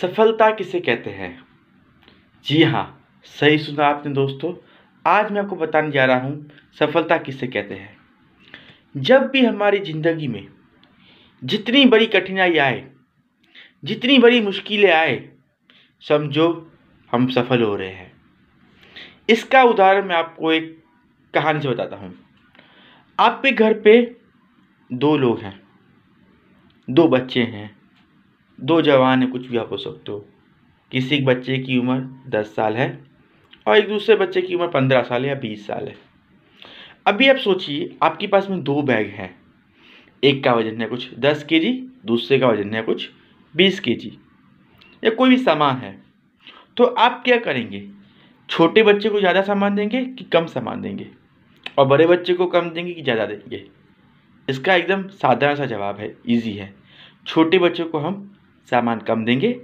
सफलता किसे कहते हैं जी हाँ सही सुना आपने दोस्तों आज मैं आपको बताने जा रहा हूँ सफलता किसे कहते हैं जब भी हमारी ज़िंदगी में जितनी बड़ी कठिनाई आए जितनी बड़ी मुश्किलें आए समझो हम सफल हो रहे हैं इसका उदाहरण मैं आपको एक कहानी से बताता हूँ आपके घर पे दो लोग हैं दो बच्चे हैं दो जवान हैं कुछ भी आप हो सकते हो किसी बच्चे की उम्र दस साल है और एक दूसरे बच्चे की उम्र पंद्रह साल है या बीस साल है अभी आप सोचिए आपके पास में दो बैग हैं एक का वजन है कुछ दस के जी दूसरे का वजन है कुछ बीस के जी या कोई भी सामान है तो आप क्या करेंगे छोटे बच्चे को ज़्यादा सामान देंगे कि कम सामान देंगे और बड़े बच्चे को कम देंगे कि ज़्यादा देंगे इसका एकदम साधारण सा जवाब है इजी है छोटे बच्चों को हम सामान कम देंगे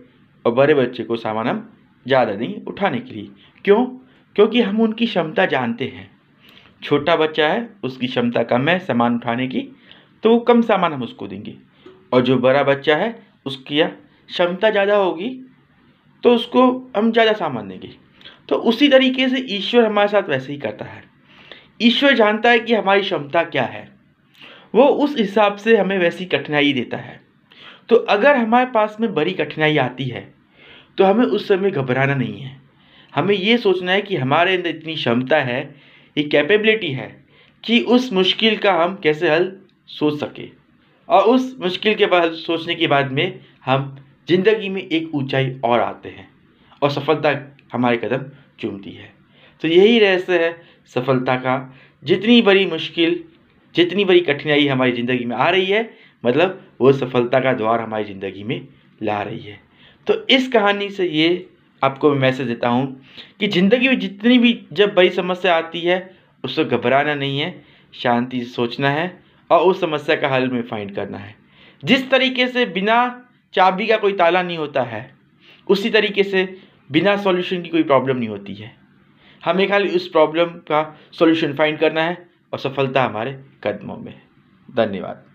और बड़े बच्चे को सामान हम ज़्यादा देंगे उठाने के लिए क्यों क्योंकि हम उनकी क्षमता जानते हैं छोटा बच्चा है उसकी क्षमता कम है सामान उठाने की तो वो कम सामान हम उसको देंगे और जो बड़ा बच्चा है उसकी क्षमता ज़्यादा होगी तो उसको हम ज़्यादा सामान देंगे तो उसी तरीके से ईश्वर हमारे साथ वैसे ही करता है ईश्वर जानता है कि हमारी क्षमता क्या है वो उस हिसाब से हमें वैसी कठिनाई देता है तो अगर हमारे पास में बड़ी कठिनाई आती है तो हमें उस समय घबराना नहीं है हमें ये सोचना है कि हमारे अंदर इतनी क्षमता है ये कैपेबिलिटी है कि उस मुश्किल का हम कैसे हल सोच सकें और उस मुश्किल के बाद सोचने के बाद में हम ज़िंदगी में एक ऊंचाई और आते हैं और सफलता हमारे कदम चूमती है तो यही रहस्य है सफलता का जितनी बड़ी मुश्किल जितनी बड़ी कठिनाई हमारी ज़िंदगी में आ रही है मतलब वो सफलता का द्वार हमारी ज़िंदगी में ला रही है तो इस कहानी से ये आपको मैं मैसेज देता हूँ कि ज़िंदगी में जितनी भी जब बड़ी समस्या आती है उसको घबराना नहीं है शांति से सोचना है और उस समस्या का हल में फाइंड करना है जिस तरीके से बिना चाबी का कोई ताला नहीं होता है उसी तरीके से बिना सॉल्यूशन की कोई प्रॉब्लम नहीं होती है हमें खाली उस प्रॉब्लम का सॉल्यूशन फाइंड करना है और सफलता हमारे कदमों में धन्यवाद